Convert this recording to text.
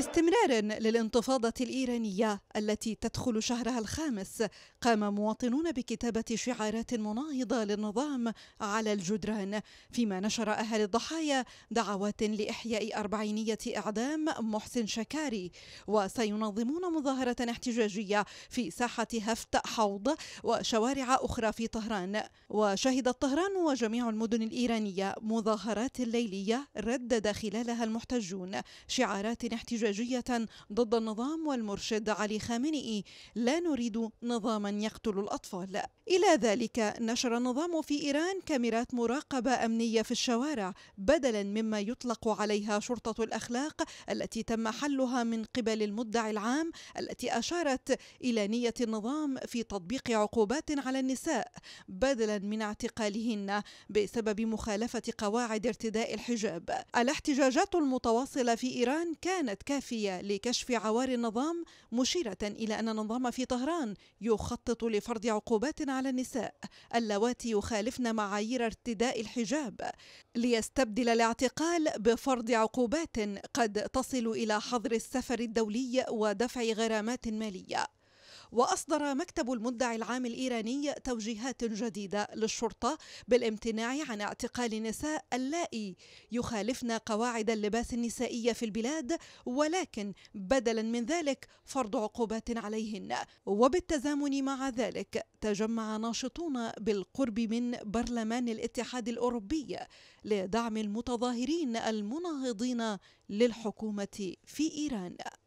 في استمرار للانتفاضة الإيرانية التي تدخل شهرها الخامس قام مواطنون بكتابة شعارات مناهضة للنظام على الجدران فيما نشر أهل الضحايا دعوات لإحياء أربعينية إعدام محسن شكاري وسينظمون مظاهرة احتجاجية في ساحة هفت حوض وشوارع أخرى في طهران وشهدت طهران وجميع المدن الإيرانية مظاهرات ليلية ردد خلالها المحتجون شعارات احتجاجية زجاجية ضد النظام والمرشد علي خامنئي لا نريد نظاما يقتل الأطفال إلى ذلك نشر النظام في إيران كاميرات مراقبة أمنية في الشوارع بدلا مما يطلق عليها شرطة الأخلاق التي تم حلها من قبل المدعي العام التي أشارت إلى نية النظام في تطبيق عقوبات على النساء بدلا من اعتقالهن بسبب مخالفة قواعد ارتداء الحجاب الاحتجاجات المتواصلة في إيران كانت كافية كافية لكشف عوار النظام مشيرة إلى أن النظام في طهران يخطط لفرض عقوبات على النساء اللواتي يخالفن معايير ارتداء الحجاب ليستبدل الاعتقال بفرض عقوبات قد تصل إلى حظر السفر الدولي ودفع غرامات مالية وأصدر مكتب المدعي العام الإيراني توجيهات جديدة للشرطة بالامتناع عن اعتقال النساء اللائي يخالفن قواعد اللباس النسائية في البلاد ولكن بدلا من ذلك فرض عقوبات عليهن وبالتزامن مع ذلك تجمع ناشطون بالقرب من برلمان الاتحاد الأوروبي لدعم المتظاهرين المناهضين للحكومة في إيران